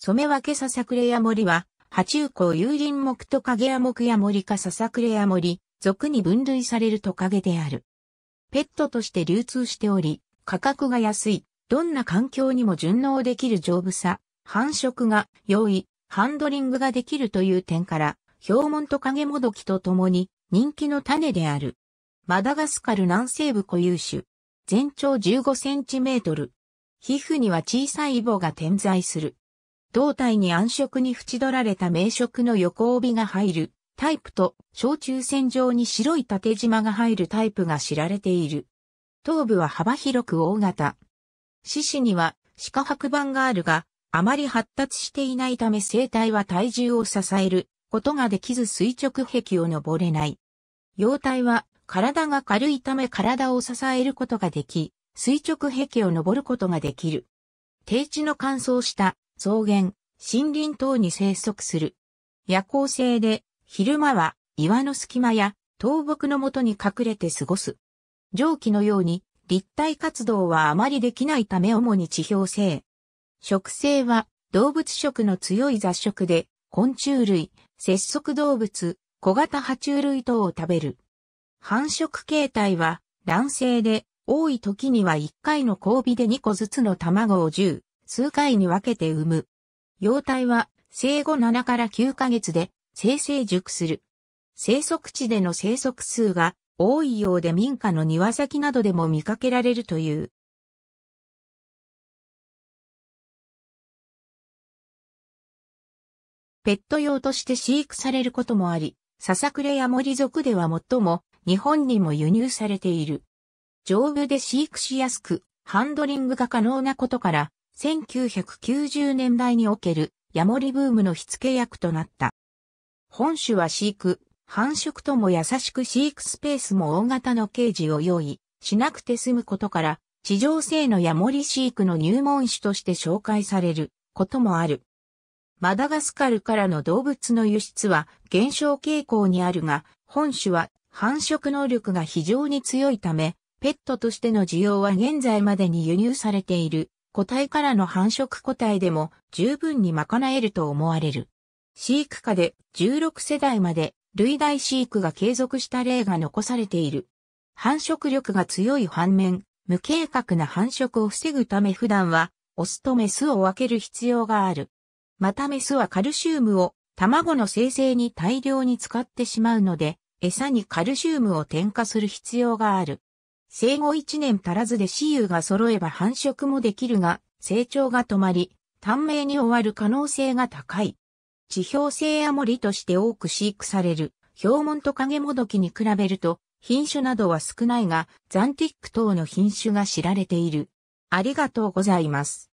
染分けささくれや森は、波中港有林木と影や木や森かささくれや森、俗に分類されるトカゲである。ペットとして流通しており、価格が安い、どんな環境にも順応できる丈夫さ、繁殖が容易、ハンドリングができるという点から、標本トカゲもどきとともに人気の種である。マダガスカル南西部固有種。全長15センチメートル。皮膚には小さいイボが点在する。胴体に暗色に縁取られた名色の横帯が入るタイプと、小中線上に白い縦縞が入るタイプが知られている。頭部は幅広く大型。獅子には、鹿白板があるが、あまり発達していないため生体は体重を支えることができず垂直壁を登れない。幼体は体が軽いため体を支えることができ、垂直壁を登ることができる。低地の乾燥した草原、森林等に生息する。夜行性で、昼間は岩の隙間や倒木のもとに隠れて過ごす。蒸気のように立体活動はあまりできないため主に地表性。食性は動物食の強い雑食で昆虫類、節足動物、小型爬虫類等を食べる。繁殖形態は卵性で多い時には1回の交尾で2個ずつの卵を10、数回に分けて産む。幼体は生後7から9ヶ月で生成熟する。生息地での生息数が多いようで民家の庭先などでも見かけられるという。ペット用として飼育されることもあり、ささくれや森族では最も日本にも輸入されている。丈夫で飼育しやすく、ハンドリングが可能なことから、1990年代におけるヤモリブームの火付け役となった。本種は飼育、繁殖とも優しく飼育スペースも大型のケージを用意しなくて済むことから、地上性のヤモリ飼育の入門種として紹介されることもある。マダガスカルからの動物の輸出は減少傾向にあるが、本種は繁殖能力が非常に強いため、ペットとしての需要は現在までに輸入されている個体からの繁殖個体でも十分に賄えると思われる。飼育下で16世代まで類大飼育が継続した例が残されている。繁殖力が強い反面、無計画な繁殖を防ぐため普段は、オスとメスを分ける必要がある。またメスはカルシウムを卵の生成に大量に使ってしまうので、餌にカルシウムを添加する必要がある。生後1年足らずで雌雄が揃えば繁殖もできるが、成長が止まり、短命に終わる可能性が高い。地表性アモリとして多く飼育される、氷門と影もどきに比べると、品種などは少ないが、ザンティック等の品種が知られている。ありがとうございます。